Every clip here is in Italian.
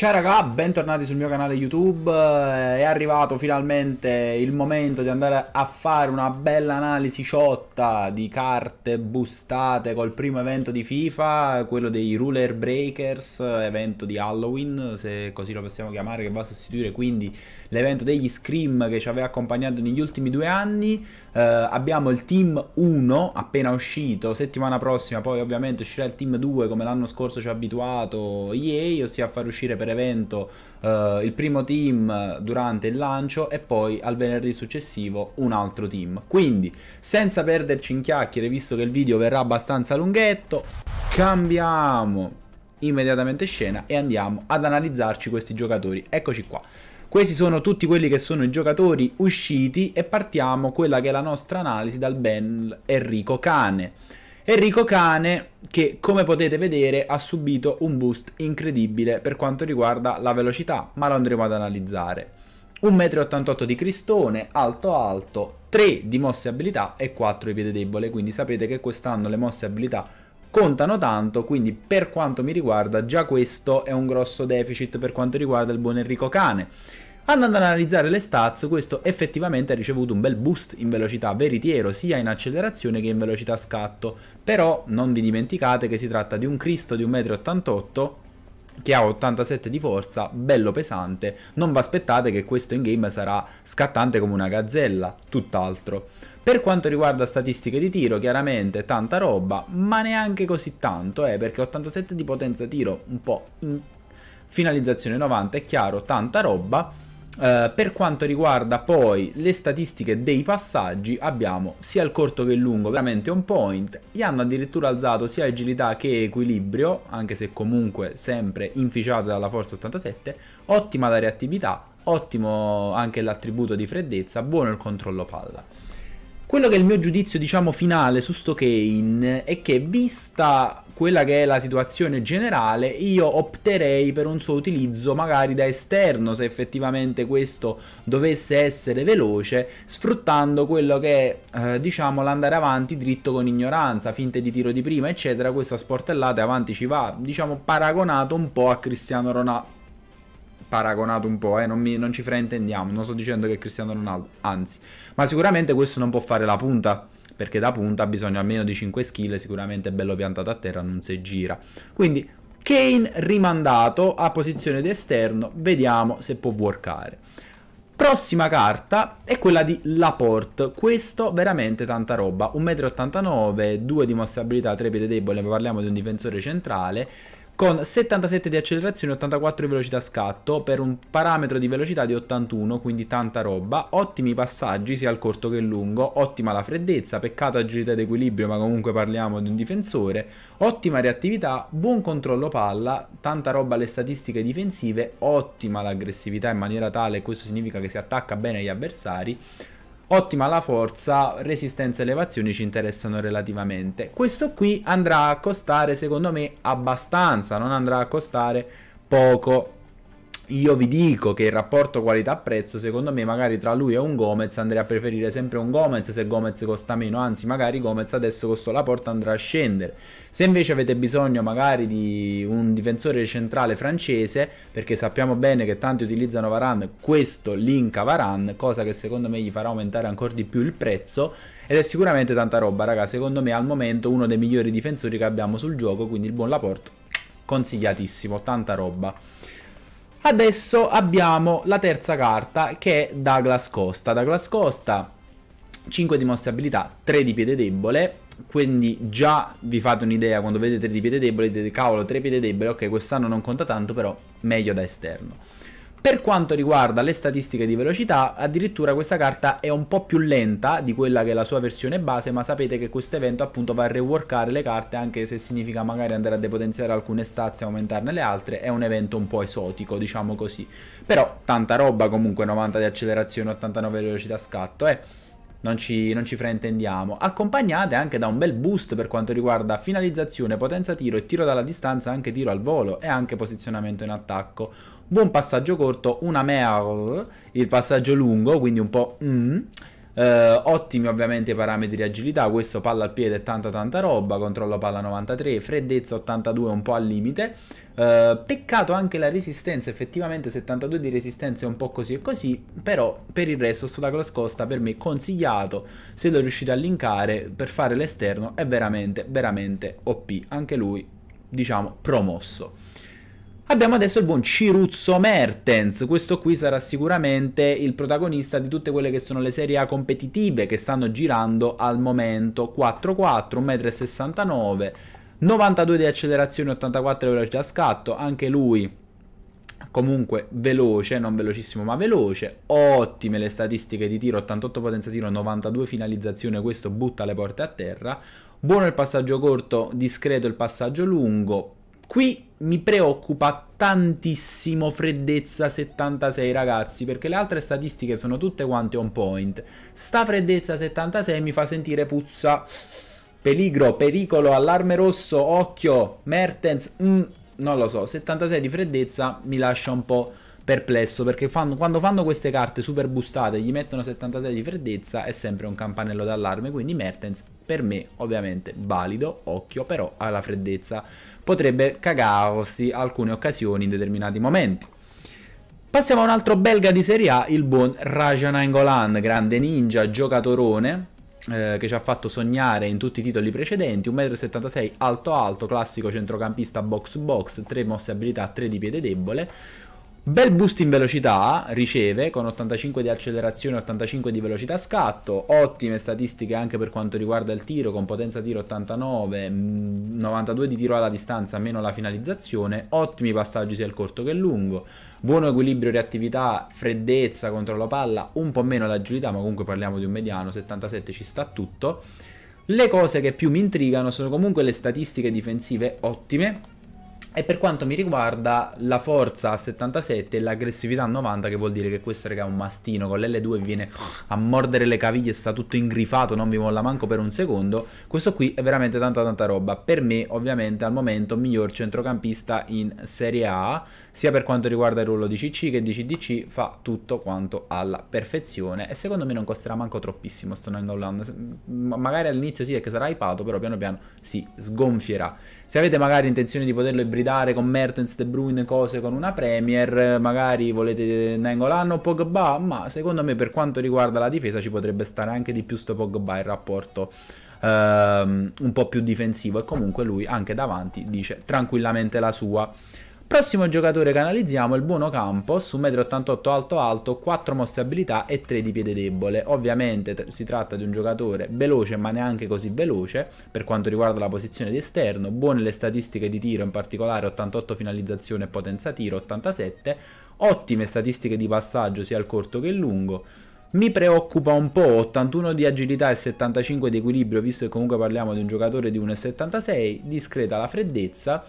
Ciao raga, bentornati sul mio canale YouTube, eh, è arrivato finalmente il momento di andare a fare una bella analisi ciotta di carte bustate col primo evento di FIFA, quello dei Ruler Breakers, evento di Halloween, se così lo possiamo chiamare, che va a sostituire quindi l'evento degli Scream che ci aveva accompagnato negli ultimi due anni, eh, abbiamo il team 1 appena uscito, settimana prossima poi ovviamente uscirà il team 2 come l'anno scorso ci ha abituato EA, ossia a far uscire per evento eh, il primo team durante il lancio e poi al venerdì successivo un altro team. Quindi senza perderci in chiacchiere, visto che il video verrà abbastanza lunghetto, cambiamo immediatamente scena e andiamo ad analizzarci questi giocatori. Eccoci qua. Questi sono tutti quelli che sono i giocatori usciti e partiamo quella che è la nostra analisi dal ben Enrico Cane. Enrico Cane che come potete vedere ha subito un boost incredibile per quanto riguarda la velocità, ma lo andremo ad analizzare. 1,88 m di cristone, alto alto, 3 di mosse abilità e 4 di piede debole, quindi sapete che quest'anno le mosse abilità contano tanto, quindi per quanto mi riguarda già questo è un grosso deficit per quanto riguarda il buon Enrico Cane. Andando ad analizzare le stats, questo effettivamente ha ricevuto un bel boost in velocità veritiero, sia in accelerazione che in velocità scatto, però non vi dimenticate che si tratta di un Cristo di 1,88 m che ha 87 di forza, bello pesante, non vi aspettate che questo in game sarà scattante come una gazzella, tutt'altro. Per quanto riguarda statistiche di tiro, chiaramente tanta roba, ma neanche così tanto, eh, perché 87 di potenza tiro, un po' in finalizzazione 90, è chiaro, tanta roba, eh, per quanto riguarda poi le statistiche dei passaggi abbiamo sia il corto che il lungo veramente on point gli hanno addirittura alzato sia agilità che equilibrio anche se comunque sempre inficiato dalla forza 87 ottima la reattività ottimo anche l'attributo di freddezza buono il controllo palla quello che è il mio giudizio, diciamo, finale su sto Kane è che, vista quella che è la situazione generale, io opterei per un suo utilizzo magari da esterno, se effettivamente questo dovesse essere veloce, sfruttando quello che è, eh, diciamo, l'andare avanti dritto con ignoranza, finte di tiro di prima, eccetera, questo a sportellate avanti ci va, diciamo, paragonato un po' a Cristiano Ronaldo paragonato un po', eh, non, mi, non ci fraintendiamo, non sto dicendo che Cristiano Ronaldo, anzi, ma sicuramente questo non può fare la punta perché da punta ha bisogno almeno di 5 skill, sicuramente è bello piantato a terra, non si gira. Quindi Kane rimandato a posizione di esterno, vediamo se può workare. Prossima carta è quella di Laporte, questo veramente tanta roba, 1,89m, 2 di mossabilità, 3 piede debole, parliamo di un difensore centrale, con 77 di accelerazione e 84 di velocità scatto per un parametro di velocità di 81, quindi tanta roba, ottimi passaggi sia al corto che al lungo, ottima la freddezza, peccato agilità ed equilibrio, ma comunque parliamo di un difensore, ottima reattività, buon controllo palla, tanta roba alle statistiche difensive, ottima l'aggressività in maniera tale, questo significa che si attacca bene agli avversari. Ottima la forza, resistenza e elevazione ci interessano relativamente. Questo qui andrà a costare secondo me abbastanza, non andrà a costare poco io vi dico che il rapporto qualità-prezzo, secondo me, magari tra lui e un Gomez andrei a preferire sempre un Gomez se Gomez costa meno, anzi, magari Gomez adesso costo la porta andrà a scendere. Se invece avete bisogno magari di un difensore centrale francese, perché sappiamo bene che tanti utilizzano Varan, questo linka Varan, cosa che secondo me gli farà aumentare ancora di più il prezzo. Ed è sicuramente tanta roba, raga. Secondo me al momento uno dei migliori difensori che abbiamo sul gioco, quindi il buon Laporte, consigliatissimo, tanta roba. Adesso abbiamo la terza carta che è Douglas Costa. Douglas Costa, 5 di mossa abilità, 3 di piede debole. Quindi già vi fate un'idea quando vedete 3 di piede debole, dite cavolo 3 piede debole, ok quest'anno non conta tanto però meglio da esterno. Per quanto riguarda le statistiche di velocità, addirittura questa carta è un po' più lenta di quella che è la sua versione base, ma sapete che questo evento appunto va a reworkare le carte, anche se significa magari andare a depotenziare alcune stazze e aumentarne le altre, è un evento un po' esotico, diciamo così. Però tanta roba comunque, 90 di accelerazione, 89 di velocità scatto, eh. Non ci, non ci, fraintendiamo, accompagnate anche da un bel boost per quanto riguarda finalizzazione, potenza tiro e tiro dalla distanza, anche tiro al volo e anche posizionamento in attacco. Buon passaggio corto, una mer, il passaggio lungo, quindi un po'... Mm, eh, ottimi ovviamente i parametri di agilità, questo palla al piede è tanta tanta roba, controllo palla 93, freddezza 82 un po' al limite, Uh, peccato anche la resistenza, effettivamente 72 di resistenza è un po' così e così, però per il resto sto da Class Costa per me consigliato, se lo riuscite a linkare per fare l'esterno è veramente, veramente OP, anche lui diciamo promosso. Abbiamo adesso il buon Ciruzzo Mertens, questo qui sarà sicuramente il protagonista di tutte quelle che sono le serie A competitive che stanno girando al momento, 4-4, 1,69 m, 92 di accelerazione, 84 di velocità a scatto, anche lui comunque veloce, non velocissimo ma veloce, ottime le statistiche di tiro, 88 potenza tiro, 92 finalizzazione, questo butta le porte a terra, buono il passaggio corto, discreto il passaggio lungo, Qui mi preoccupa tantissimo freddezza 76 ragazzi perché le altre statistiche sono tutte quante on point sta freddezza 76 mi fa sentire puzza peligro, pericolo, allarme rosso, occhio, mertens mm, non lo so, 76 di freddezza mi lascia un po' perplesso perché fanno, quando fanno queste carte super bustate gli mettono 76 di freddezza è sempre un campanello d'allarme quindi mertens per me ovviamente valido, occhio però alla freddezza potrebbe cagarsi alcune occasioni in determinati momenti. Passiamo a un altro belga di Serie A, il buon Rajan Angolan, grande ninja, giocatorone, eh, che ci ha fatto sognare in tutti i titoli precedenti, 1,76 m alto alto, classico centrocampista box to box, 3 mosse abilità, 3 di piede debole, Bel boost in velocità riceve con 85 di accelerazione e 85 di velocità scatto, ottime statistiche anche per quanto riguarda il tiro con potenza tiro 89, 92 mm, di tiro alla distanza meno la finalizzazione, ottimi passaggi sia il corto che il lungo, buono equilibrio reattività, freddezza, controllo palla, un po' meno l'agilità ma comunque parliamo di un mediano, 77 ci sta tutto. Le cose che più mi intrigano sono comunque le statistiche difensive ottime, e per quanto mi riguarda la forza a 77 e l'aggressività a 90 che vuol dire che questo raga è un mastino con l'L2 viene a mordere le caviglie, sta tutto ingrifato, non vi molla manco per un secondo. Questo qui è veramente tanta tanta roba. Per me ovviamente al momento miglior centrocampista in Serie A, sia per quanto riguarda il ruolo di CC che di CDC, fa tutto quanto alla perfezione e secondo me non costerà manco troppissimo sto Nangolan. Magari all'inizio sì è che sarà ipato, però piano piano si sgonfierà. Se avete magari intenzione di poterlo ibridare con Mertens, De Bruyne, cose con una Premier, magari volete Nengolan o Pogba, ma secondo me per quanto riguarda la difesa ci potrebbe stare anche di più sto Pogba in rapporto ehm, un po' più difensivo e comunque lui anche davanti dice tranquillamente la sua. Prossimo giocatore che analizziamo è il buono Campos, 1,88 m alto alto, 4 mosse abilità e 3 di piede debole. Ovviamente si tratta di un giocatore veloce ma neanche così veloce per quanto riguarda la posizione di esterno, buone le statistiche di tiro, in particolare 88 finalizzazione e potenza tiro, 87, ottime statistiche di passaggio sia al corto che al lungo, mi preoccupa un po', 81 di agilità e 75 di equilibrio, visto che comunque parliamo di un giocatore di 1,76, discreta la freddezza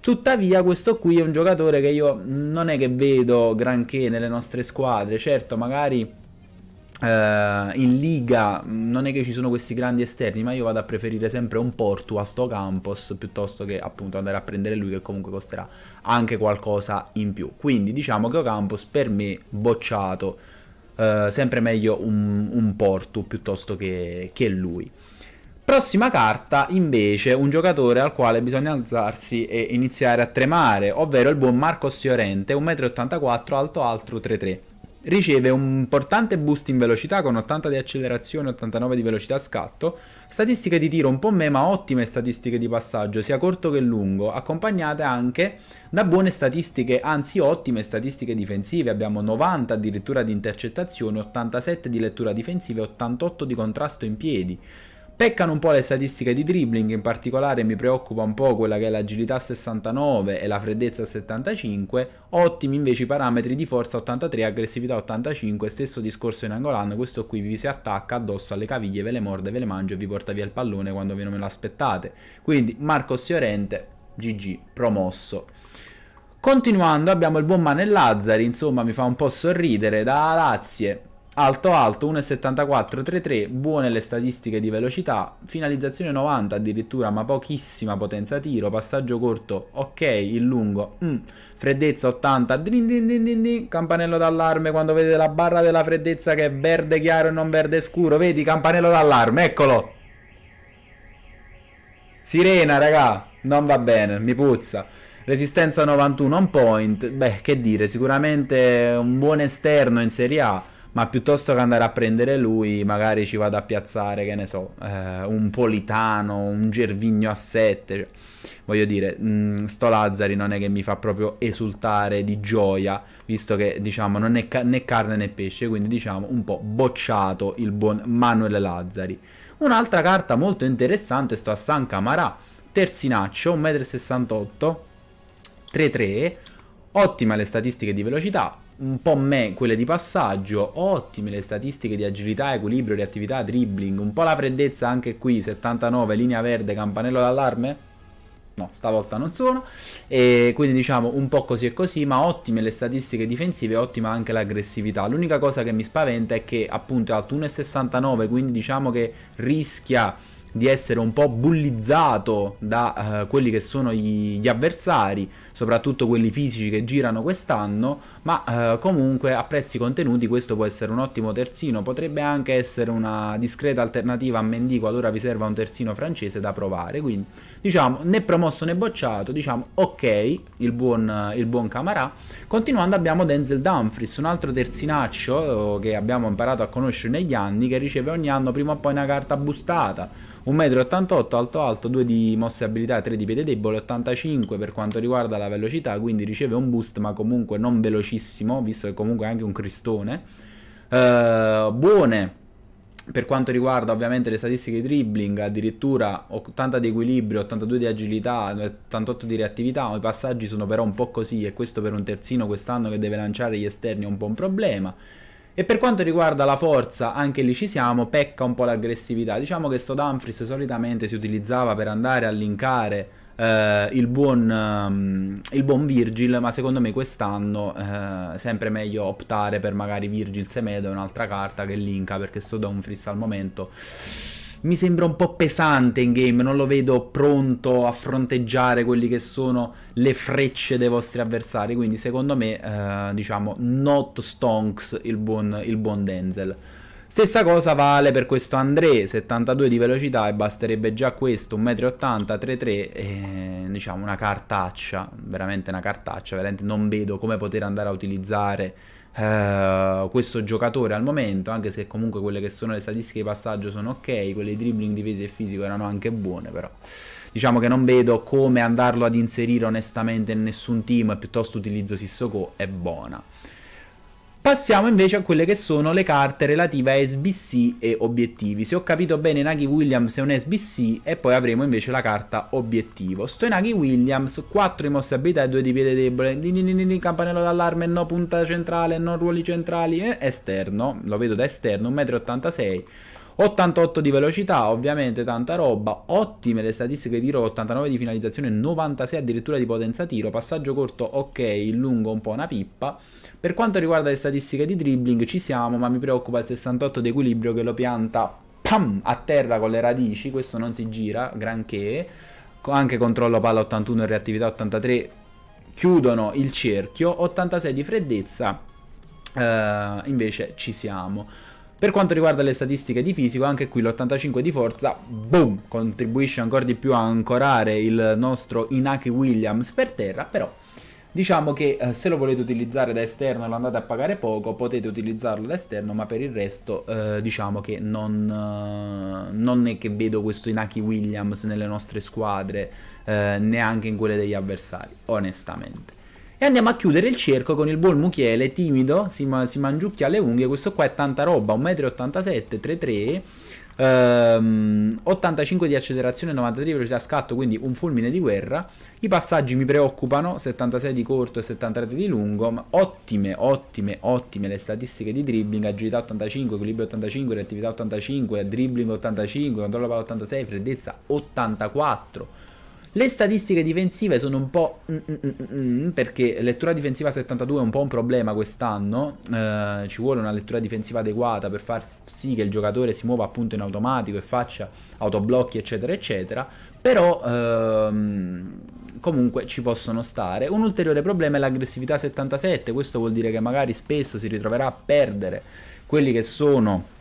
Tuttavia questo qui è un giocatore che io non è che vedo granché nelle nostre squadre, certo magari Uh, in liga non è che ci sono questi grandi esterni, ma io vado a preferire sempre un Portu a sto Campos piuttosto che appunto andare a prendere lui che comunque costerà anche qualcosa in più. Quindi diciamo che Ocampos per me bocciato, uh, sempre meglio un, un Portu piuttosto che, che lui. Prossima carta, invece, un giocatore al quale bisogna alzarsi e iniziare a tremare, ovvero il buon Marcos Fiorente, 1,84 m, alto altro 3,3 riceve un importante boost in velocità con 80 di accelerazione e 89 di velocità scatto, statistiche di tiro un po' me ma ottime statistiche di passaggio sia corto che lungo, accompagnate anche da buone statistiche, anzi ottime statistiche difensive, abbiamo 90 addirittura di intercettazione, 87 di lettura difensiva e 88 di contrasto in piedi, Peccano un po' le statistiche di dribbling, in particolare mi preoccupa un po' quella che è l'agilità 69 e la freddezza 75, ottimi invece i parametri di forza 83, aggressività 85, stesso discorso in angolano, questo qui vi si attacca addosso alle caviglie, ve le morde, ve le mangio e vi porta via il pallone quando ve non me lo aspettate. Quindi Marcos Fiorente, GG, promosso. Continuando abbiamo il buon Manel Lazzari, insomma mi fa un po' sorridere, da Lazie Alto alto 1.74-3.3, buone le statistiche di velocità, finalizzazione 90 addirittura ma pochissima potenza tiro, passaggio corto ok, il lungo, mm. freddezza 80, din din din campanello d'allarme quando vedete la barra della freddezza che è verde chiaro e non verde scuro, vedi campanello d'allarme, eccolo! Sirena raga, non va bene, mi puzza. Resistenza 91 on point, beh che dire, sicuramente un buon esterno in Serie A ma piuttosto che andare a prendere lui, magari ci vado a piazzare, che ne so, eh, un Politano, un Gervigno a 7. Cioè, voglio dire, mh, mm, sto Lazzari non è che mi fa proprio esultare di gioia, visto che diciamo non è ca né carne né pesce, quindi diciamo un po' bocciato il buon Manuel Lazzari. Un'altra carta molto interessante, sto a San Camarà, terzinaccio, 1,68 m, 3-3, ottime le statistiche di velocità, un po' me quelle di passaggio, ottime le statistiche di agilità, equilibrio, reattività, dribbling, un po' la freddezza anche qui, 79, linea verde, campanello d'allarme? No, stavolta non sono, e quindi diciamo un po' così e così, ma ottime le statistiche difensive, ottima anche l'aggressività. L'unica cosa che mi spaventa è che appunto è alto 1,69, quindi diciamo che rischia di essere un po' bullizzato da eh, quelli che sono gli, gli, avversari, soprattutto quelli fisici che girano quest'anno, ma eh, comunque a prezzi contenuti questo può essere un ottimo terzino, potrebbe anche essere una discreta alternativa a Mendico allora vi serva un terzino francese da provare, quindi diciamo né promosso né bocciato, diciamo ok il buon, il buon Camarà. Continuando abbiamo Denzel Dumfries, un altro terzinaccio eh, che abbiamo imparato a conoscere negli anni, che riceve ogni anno prima o poi una carta bustata 1,88 m alto alto, 2 di mosse abilità, 3 di piede debole, 85 per quanto riguarda la velocità, quindi riceve un boost ma comunque non velocissimo, visto che comunque è anche un cristone. Eh, buone per quanto riguarda ovviamente le statistiche di dribbling, addirittura 80 di equilibrio, 82 di agilità, 88 di reattività, i passaggi sono però un po' così e questo per un terzino quest'anno che deve lanciare gli esterni è un po' un problema. E per quanto riguarda la forza, anche lì ci siamo, pecca un po' l'aggressività. Diciamo che sto Dumfries solitamente si utilizzava per andare a linkare eh, il, buon, um, il, buon, Virgil, ma secondo me quest'anno eh, è eh, sempre meglio optare per magari Virgil Semedo, un'altra carta che linka, perché sto Dumfries al momento mi sembra un po' pesante in game, non lo vedo pronto a fronteggiare quelli che sono le frecce dei vostri avversari, quindi secondo me, eh, diciamo, not stonks il buon, il buon Denzel. Stessa cosa vale per questo André, 72 di velocità e basterebbe già questo, 1,80 m, 3,3 e diciamo una cartaccia, veramente una cartaccia, veramente non vedo come poter andare a utilizzare eh, questo giocatore al momento, anche se comunque quelle che sono le statistiche di passaggio sono ok, quelle di dribbling, difesa e fisico erano anche buone, però diciamo che non vedo come andarlo ad inserire onestamente in nessun team, piuttosto utilizzo Sissoko, è buona. Passiamo invece a quelle che sono le carte relative a SBC e obiettivi. Se ho capito bene, Naghi Williams è un SBC e poi avremo invece la carta obiettivo. Sto in Naghi Williams, 4 di mossa abilità e 2 di piede debole. Din din din campanello d'allarme, no punta centrale, no ruoli centrali, eh, esterno, lo vedo da esterno, 1,86 m 88 di velocità, ovviamente tanta roba, ottime le statistiche di tiro, 89 di finalizzazione, 96 addirittura di potenza tiro, passaggio corto ok, il lungo un po' una pippa. Per quanto riguarda le statistiche di dribbling ci siamo, ma mi preoccupa il 68 di equilibrio che lo pianta pam, a terra con le radici, questo non si gira granché. Anche controllo palla 81 e reattività 83 chiudono il cerchio, 86 di freddezza, eh, invece ci siamo. Per quanto riguarda le statistiche di fisico, anche qui l'85 di forza, boom, contribuisce ancora di più a ancorare il nostro Inaki Williams per terra, però diciamo che eh, se lo volete utilizzare da esterno e lo andate a pagare poco, potete utilizzarlo da esterno, ma per il resto eh, diciamo che non, eh, non, è che vedo questo Inaki Williams nelle nostre squadre, eh, neanche in quelle degli avversari, onestamente. E andiamo a chiudere il cerco con il buon Muchiele, timido, si, ma- si mangiucchia le unghie, questo qua è tanta roba, 1,87 m, 3,3 85 di accelerazione, 93 velocità scatto, quindi un fulmine di guerra. I passaggi mi preoccupano, 76 di corto e 73 di lungo, ma ottime, ottime, ottime le statistiche di dribbling, agilità 85, equilibrio 85, reattività 85, dribbling 85, controllo palla 86, freddezza 84 le statistiche difensive sono un po'... Mm, mm, mm, perché lettura difensiva 72 è un po' un problema quest'anno, eh, ci vuole una lettura difensiva adeguata per far sì che il giocatore si muova appunto in automatico e faccia autoblocchi eccetera eccetera, però ehm, comunque ci possono stare. Un ulteriore problema è l'aggressività 77, questo vuol dire che magari spesso si ritroverà a perdere quelli che sono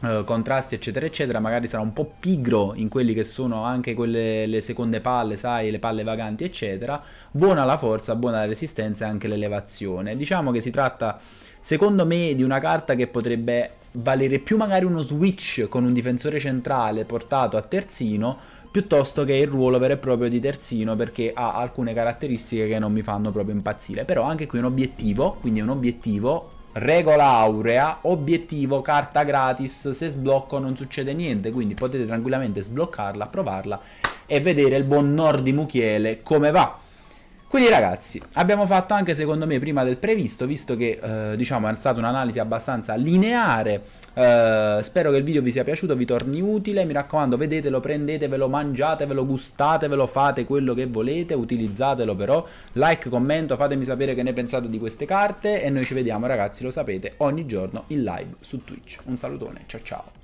eh, contrasti eccetera eccetera magari sarà un po' pigro in quelli che sono anche quelle le seconde palle sai le palle vaganti eccetera buona la forza buona la resistenza e anche l'elevazione diciamo che si tratta secondo me di una carta che potrebbe valere più magari uno switch con un difensore centrale portato a terzino piuttosto che il ruolo vero e proprio di terzino perché ha alcune caratteristiche che non mi fanno proprio impazzire però anche qui è un obiettivo quindi è un obiettivo regola aurea, obiettivo, carta gratis, se sblocco non succede niente, quindi potete tranquillamente sbloccarla, provarla e vedere il buon Nord di Muchiele come va. Quindi ragazzi, abbiamo fatto anche secondo me prima del previsto, visto che eh, diciamo è stata un'analisi abbastanza lineare, eh, spero che il video vi sia piaciuto, vi torni utile, mi raccomando vedetelo, prendetevelo, mangiatevelo, gustatevelo, fate quello che volete, utilizzatelo però, like, commento, fatemi sapere che ne pensate di queste carte e noi ci vediamo ragazzi, lo sapete, ogni giorno in live su Twitch. Un salutone, ciao ciao!